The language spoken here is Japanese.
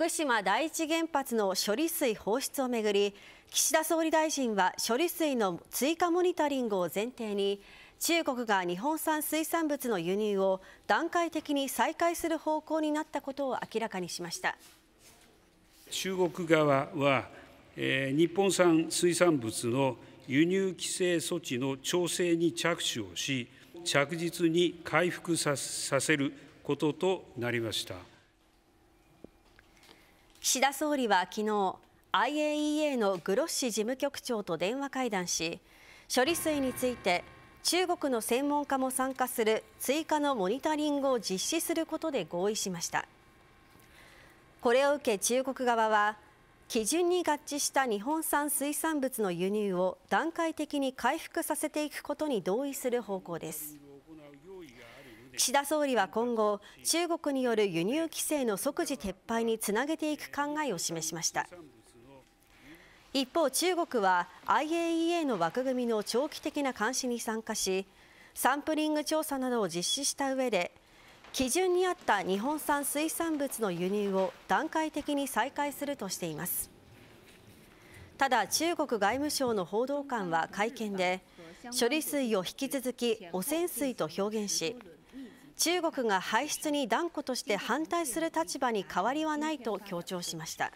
福島第一原発の処理水放出をめぐり岸田総理大臣は処理水の追加モニタリングを前提に中国が日本産水産物の輸入を段階的に再開する方向になったことを明らかにしました中国側は、えー、日本産水産物の輸入規制措置の調整に着手をし着実に回復させることとなりました。岸田総理は昨日 IAEA のグロッシ事務局長と電話会談し処理水について中国の専門家も参加する追加のモニタリングを実施することで合意しましたこれを受け中国側は基準に合致した日本産水産物の輸入を段階的に回復させていくことに同意する方向です岸田総理は今後、中国による輸入規制の即時撤廃につなげていく考えを示しました。一方、中国は IAEA の枠組みの長期的な監視に参加し、サンプリング調査などを実施した上で、基準に合った日本産水産物の輸入を段階的に再開するとしています。ただ中国外務省の報道官は会見で処理水を引き続き汚染水と表現し中国が排出に断固として反対する立場に変わりはないと強調しました。